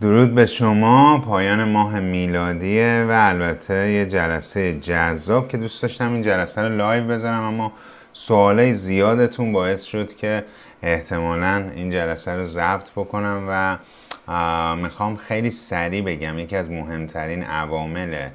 درود به شما پایان ماه میلادیه و البته یه جلسه جذاب که دوست داشتم این جلسه رو لایو بذارم اما سواله زیادتون باعث شد که احتمالا این جلسه رو ضبط بکنم و میخوام خیلی سریع بگم یکی از مهمترین عوامل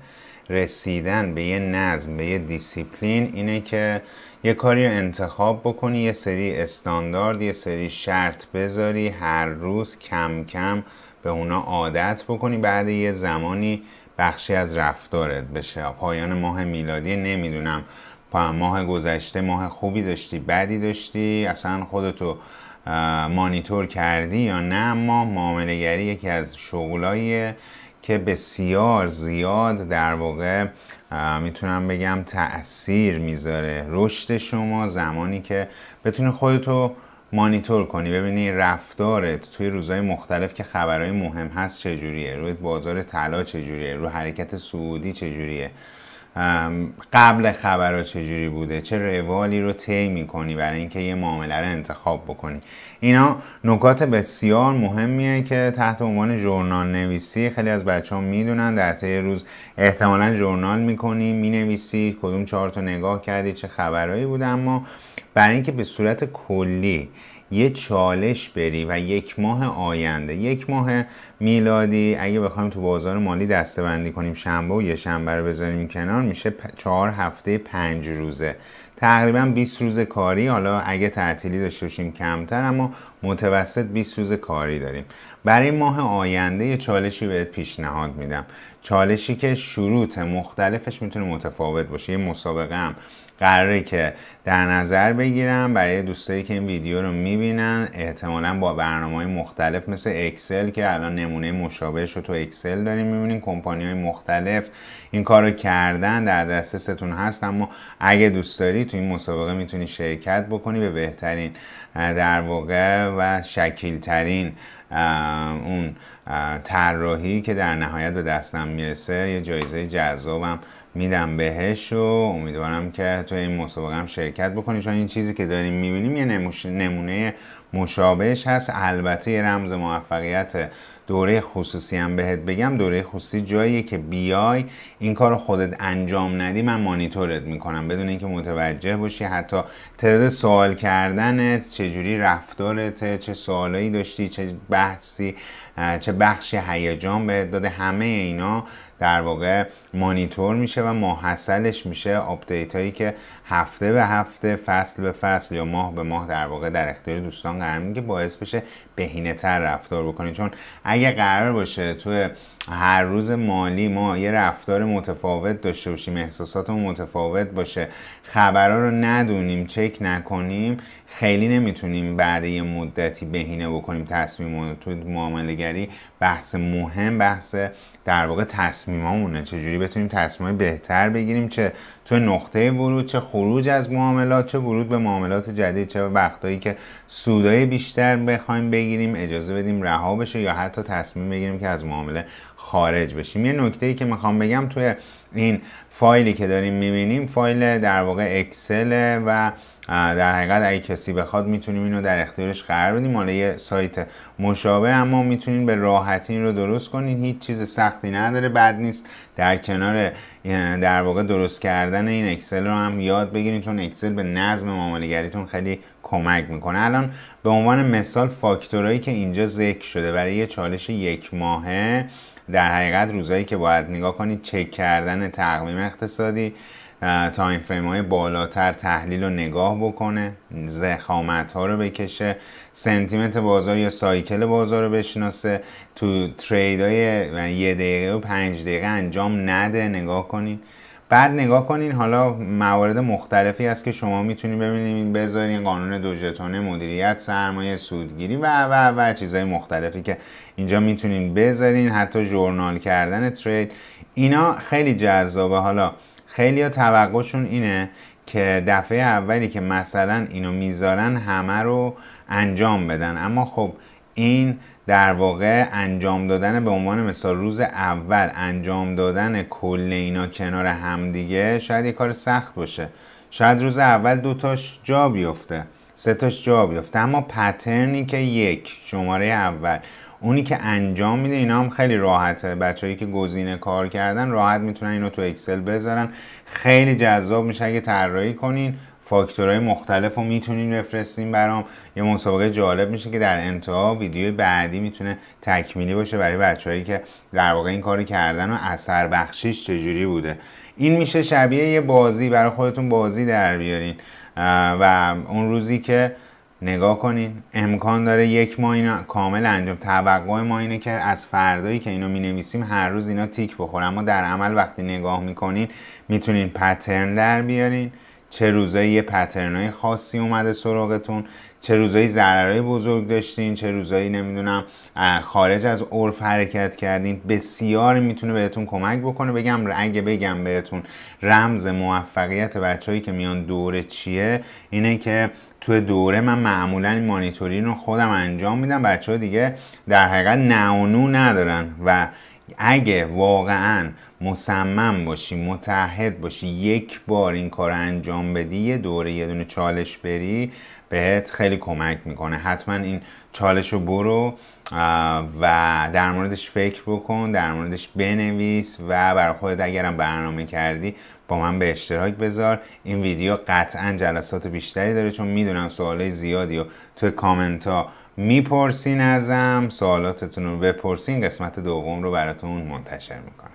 رسیدن به یه نظم به یه دیسیپلین اینه که یه کاری رو انتخاب بکنی یه سری استاندارد یه سری شرط بذاری هر روز کم کم به اونا عادت بکنی بعد یه زمانی بخشی از رفتارت بشه پایان ماه میلادی نمیدونم ماه گذشته ماه خوبی داشتی بدی داشتی اصلا خودتو مانیتور کردی یا نه اما معاملگری یکی از شغلاییه که بسیار زیاد در واقع میتونم بگم تاثیر میذاره رشد شما زمانی که بتونی خودتو مانیتور کنی ببینی رفتارت توی روزهای مختلف که خبرهای مهم هست چجوریه روی بازار طلا چجوریه روی حرکت سعودی چجوریه قبل خبرها چجوری بوده چه روالی رو طی میکنی برای اینکه یه معامله رو انتخاب بکنی اینا نکات بسیار مهمیه که تحت عنوان جورنال نویسی خیلی از بچه ها میدونن در طی روز احتمالا جورنال میکنی مینویسی کدوم چهار تا نگاه کردی چه خبرهایی بوده اما برای اینکه به صورت کلی یه چالش بری و یک ماه آینده یک ماه میلادی اگه بخوایم تو بازار مالی دسته بندی کنیم شنبه و یه شنبه رو بذاریم کنار میشه چهار هفته پنج روزه تقریبا 20 روز کاری حالا اگه تعطیلی داشته باشیم کمتر اما متوسط 20 روز کاری داریم برای ماه آینده یه چالشی بهت پیشنهاد میدم چالشی که شروط مختلفش میتونه متفاوت باشه یه مسابقه هم قراره که در نظر بگیرم برای دوستایی که این ویدیو رو میبینن احتمالا با برنامه های مختلف مثل اکسل که الان نمونه مشابهش رو تو اکسل داریم میبینیم کمپانی های مختلف این کار رو کردن در دسترستون هست اما اگه دوست داری تو این مسابقه میتونی شرکت بکنی به بهترین در واقع و شکیلترین اون طراحی که در نهایت به دستم میرسه یه جایزه جذابم میدم بهش و امیدوارم که تو این مسابقه هم شرکت بکنی چون این چیزی که داریم میبینیم یه نمونه مشابهش هست البته یه رمز موفقیت دوره خصوصی هم بهت بگم دوره خصوصی جاییه که بیای این کار خودت انجام ندی من مانیتورت میکنم بدون اینکه متوجه باشی حتی تعداد سوال کردنت چجوری رفتارت چه سوالایی داشتی چه بحثی چه بخشی هیجان بهت داده همه اینا در واقع مانیتور میشه و ماحصلش میشه آپدیت هایی که هفته به هفته فصل به فصل یا ماه به ماه در واقع در اختیار دوستان قرار میگه باعث بشه بهینه تر رفتار بکنید چون اگه قرار باشه تو هر روز مالی ما یه رفتار متفاوت داشته باشیم احساساتمون متفاوت باشه خبرها رو ندونیم چک نکنیم خیلی نمیتونیم بعد یه مدتی بهینه بکنیم تصمیم تو معامله گری بحث مهم بحث در واقع تصمیمامونه چجوری بتونیم تصمیم بهتر بگیریم چه تو نقطه ورود چه خروج از معاملات چه ورود به معاملات جدید چه وقتایی که سودای بیشتر بخوایم بگیریم اجازه بدیم رها بشه یا حتی تصمیم بگیریم که از معامله خارج بشیم یه نکته ای که میخوام بگم توی این فایلی که داریم میبینیم فایل در واقع اکسله و در حقیقت اگه کسی بخواد میتونیم اینو در اختیارش قرار بدیم حالا یه سایت مشابه اما میتونین به راحتی این رو درست کنین هیچ چیز سختی نداره بد نیست در کنار در واقع درست کردن این اکسل رو هم یاد بگیرین چون اکسل به نظم گریتون خیلی کمک میکنه الان به عنوان مثال فاکتورهایی که اینجا ذکر شده برای یه چالش یک ماهه در حقیقت روزایی که باید نگاه کنید چک کردن تقویم اقتصادی تایم فریم های بالاتر تحلیل رو نگاه بکنه زخامت ها رو بکشه سنتیمنت بازار یا سایکل بازار رو بشناسه تو ترید های یه دقیقه و پنج دقیقه انجام نده نگاه کنین بعد نگاه کنین حالا موارد مختلفی هست که شما میتونین ببینین بذارین قانون دو مدیریت سرمایه سودگیری و و و چیزهای مختلفی که اینجا میتونین بذارین حتی جورنال کردن ترید اینا خیلی جذابه حالا خیلی توقعشون اینه که دفعه اولی که مثلا اینو میذارن همه رو انجام بدن اما خب این در واقع انجام دادن به عنوان مثال روز اول انجام دادن کل اینا کنار همدیگه شاید یه کار سخت باشه شاید روز اول دوتاش جا بیفته سه تاش جا بیفته اما پترنی که یک شماره اول اونی که انجام میده اینا هم خیلی راحته بچههایی که گزینه کار کردن راحت میتونن اینو تو اکسل بذارن خیلی جذاب میشه اگه طراحی کنین فاکتورهای مختلف رو میتونین بفرستین برام یه مسابقه جالب میشه که در انتها ویدیو بعدی میتونه تکمیلی باشه برای بچههایی که در واقع این کاری کردن و اثر بخشیش چجوری بوده این میشه شبیه یه بازی برای خودتون بازی در بیارین و اون روزی که نگاه کنین امکان داره یک ماه اینا کامل انجام توقع ما اینه که از فردایی که اینو می نویسیم هر روز اینا تیک بخوره اما در عمل وقتی نگاه میکنین میتونین پترن در بیارین چه روزایی یه پترنای خاصی اومده سراغتون چه روزایی ضررهای بزرگ داشتین چه روزایی نمیدونم خارج از عرف حرکت کردین بسیار میتونه بهتون کمک بکنه بگم اگه بگم بهتون رمز موفقیت بچههایی که میان دوره چیه اینه که تو دوره من معمولا این مانیتورین رو خودم انجام میدم بچه ها دیگه در حقیقت نعونو ندارن و اگه واقعا مصمم باشی متحد باشی یک بار این کار انجام بدی یه دوره یه دونه چالش بری بهت خیلی کمک میکنه حتما این چالش رو برو و در موردش فکر بکن در موردش بنویس و برای خودت اگرم برنامه کردی با من به اشتراک بذار این ویدیو قطعا جلسات بیشتری داره چون میدونم سوالای زیادی و توی کامنت ها میپرسین ازم سوالاتتون رو بپرسین قسمت دوم رو براتون منتشر میکنم